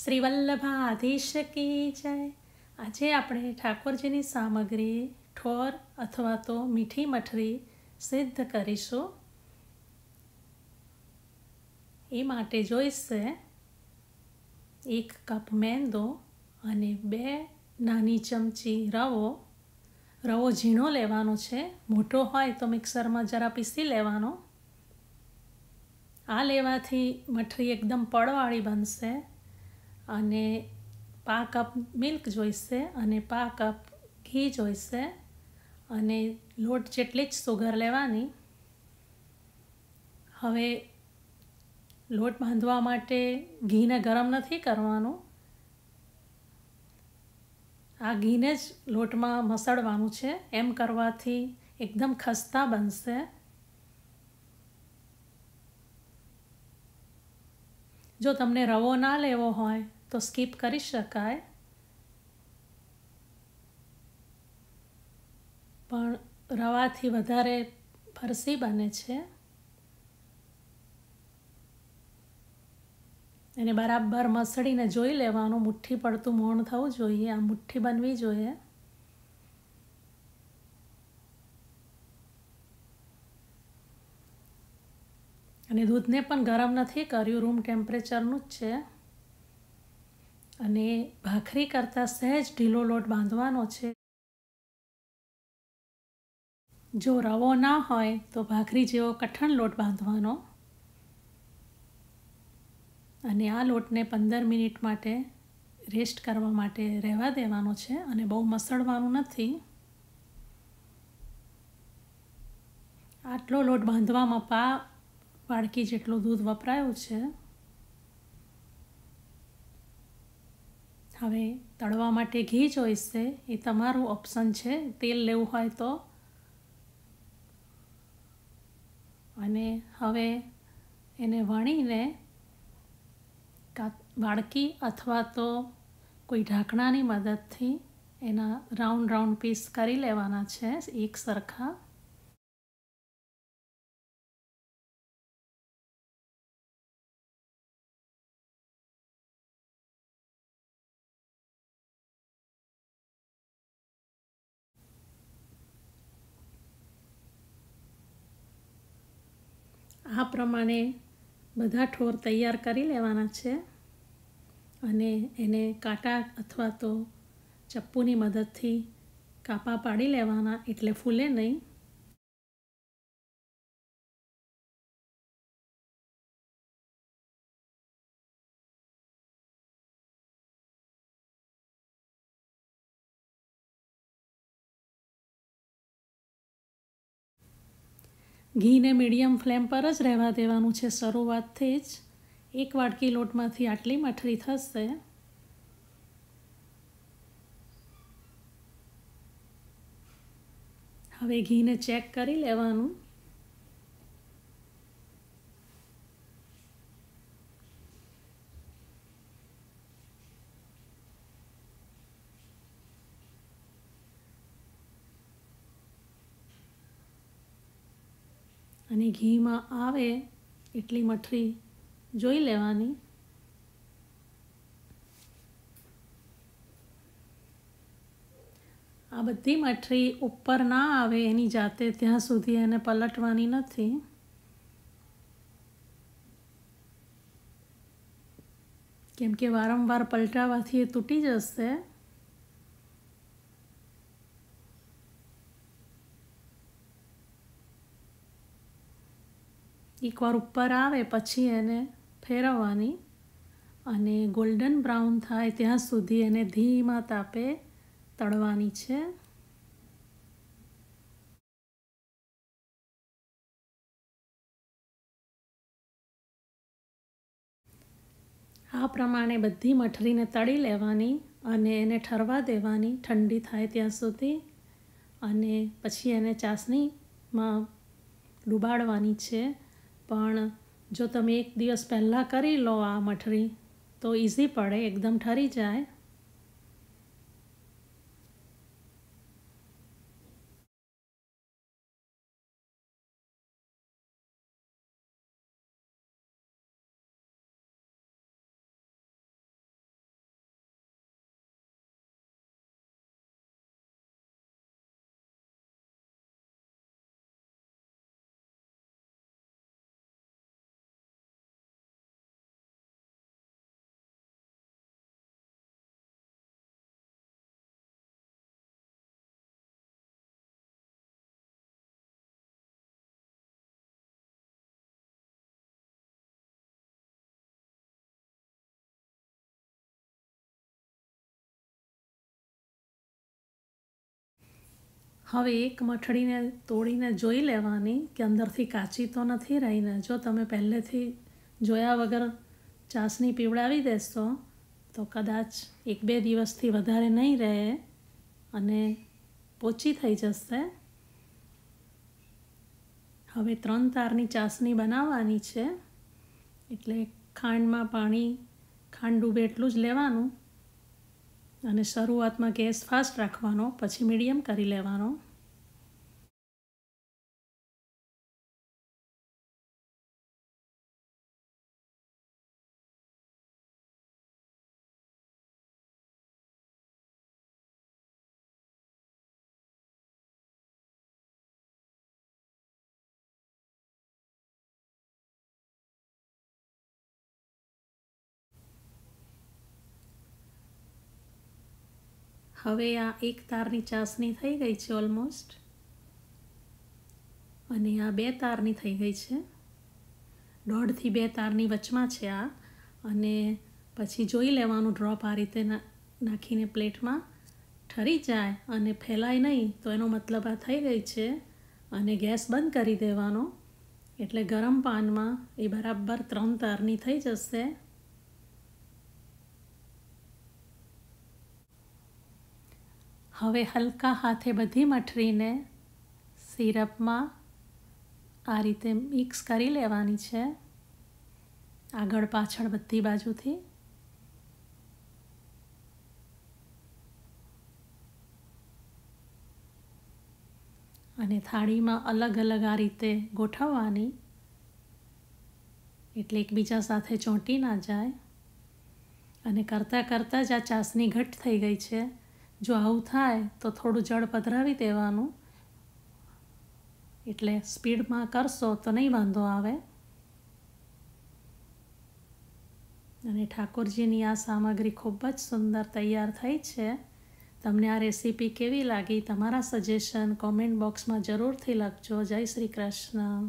શ્રી વલ્લભાધીશ કી જય આજે આપણે ઠાકોરજીની સામગ્રી ઠોર અથવા તો મીઠી મઠરી સિદ્ધ કરીશું એ માટે જોઈશે એક કપ મેંદો અને બે નાની ચમચી રવો રવો ઝીણો લેવાનો છે મોટો હોય તો મિક્સરમાં જરા પીસી લેવાનો આ લેવાથી મઠરી એકદમ પળવાળી બનશે અને પાંચ કપ મિલ્ક જોઈશે અને પાંચ કપ ઘી જોઈશે અને લોટ જેટલી જ સુગર લેવાની હવે લોટ બાંધવા માટે ઘીને ગરમ નથી કરવાનું આ ઘીને જ લોટમાં મસળવાનું છે એમ કરવાથી એકદમ ખસ્તા બનશે જો તમને રવો ના લેવો હોય તો સ્કીપ કરી શકાય પણ રવાથી વધારે ફરસી બને છે એને બરાબર મસળીને જોઈ લેવાનું મુઠ્ઠી પડતું મોણ થવું જોઈએ આ મુઠ્ઠી બનવી જોઈએ અને દૂધને પણ ગરમ નથી કર્યું રૂમ ટેમ્પરેચરનું જ છે અને ભાખરી કરતાં સહેજ ઢીલો લોટ બાંધવાનો છે જો રવો ના હોય તો ભાખરી જેવો કઠણ લોટ બાંધવાનો અને આ લોટને પંદર મિનિટ માટે રેસ્ટ કરવા માટે રહેવા દેવાનો છે અને બહુ મસળવાનું નથી આટલો લોટ બાંધવામાં પા વાડકી જેટલું દૂધ વપરાયું છે હવે તળવા માટે ઘી જોઈશે એ તમારું ઓપ્શન છે તેલ લેવું હોય તો અને હવે એને વણીને કાં વાડકી અથવા તો કોઈ ઢાંકણાની મદદથી એના રાઉન્ડ રાઉન્ડ પીસ કરી લેવાના છે એક સરખા આ પ્રમાણે બધા ઠોર તૈયાર કરી લેવાના છે અને એને કાંટા અથવા તો ચપ્પુની મદદથી કાપા પાડી લેવાના એટલે ફૂલે નહીં ઘીને મીડિયમ ફ્લેમ પર જ રહેવા દેવાનું છે શરૂઆતથી જ એક વાટકી લોટમાંથી આટલી મઠરી થશે હવે ઘીને ચેક કરી લેવાનું અને ઘીમાં આવે એટલી મઠરી જોઈ લેવાની આ બધી મઠરી ઉપર ના આવે એની જાતે ત્યાં સુધી એને પલટવાની નથી કેમ કે વારંવાર પલટાવાથી એ તૂટી જશે એકવાર ઉપર આવે પછી એને ફેરવવાની અને ગોલ્ડન બ્રાઉન થાય ત્યાં સુધી એને ધીમા તાપે તળવાની છે આ પ્રમાણે બધી મઠરીને તળી લેવાની અને એને ઠરવા દેવાની ઠંડી થાય ત્યાં સુધી અને પછી એને ચાસણીમાં ડૂબાડવાની છે પણ જો તમે એક દિવસ પહેલાં કરી લો આ મઠરી તો ઇઝી પડે એકદમ ઠરી જાય હવે એક મઠડીને તોડીને જોઈ લેવાની કે અંદરથી કાચી તો નથી રહીને જો તમે પહેલેથી જોયા વગર ચાસણી પીવડાવી દેશો તો કદાચ એક બે દિવસથી વધારે નહીં રહે અને પોચી થઈ જશે હવે ત્રણ તારની ચાસણી બનાવવાની છે એટલે ખાંડમાં પાણી ખાંડ ડૂબે એટલું જ લેવાનું અને શરૂઆતમાં ગેસ ફાસ્ટ રાખવાનો પછી મીડિયમ કરી લેવાનો હવે આ એક તારની ચાસણી થઈ ગઈ છે ઓલમોસ્ટ અને આ બે તારની થઈ ગઈ છે દોઢથી બે તારની વચમાં છે આ અને પછી જોઈ લેવાનું ડ્રોપ આ રીતે નાખીને પ્લેટમાં ઠરી જાય અને ફેલાય નહીં તો એનો મતલબ આ થઈ ગઈ છે અને ગેસ બંધ કરી દેવાનો એટલે ગરમ પાનમાં એ બરાબર ત્રણ તારની થઈ જશે હવે હલકા હાથે બધી મઠરીને સિરપમાં આ રીતે મિક્સ કરી લેવાની છે આગળ પાછળ બધી બાજુથી અને થાળીમાં અલગ અલગ આ રીતે ગોઠવવાની એટલે એકબીજા સાથે ચોંટી ના જાય અને કરતાં કરતાં જ આ ચાસની ઘટ થઈ ગઈ છે જો આવું થાય તો થોડું જળ પધરાવી દેવાનું એટલે સ્પીડમાં કરશો તો નહીં વાંધો આવે અને ઠાકોરજીની આ સામગ્રી ખૂબ જ સુંદર તૈયાર થઈ છે તમને આ રેસીપી કેવી લાગી તમારા સજેશન કોમેન્ટ બોક્સમાં જરૂરથી લખજો જય શ્રી કૃષ્ણ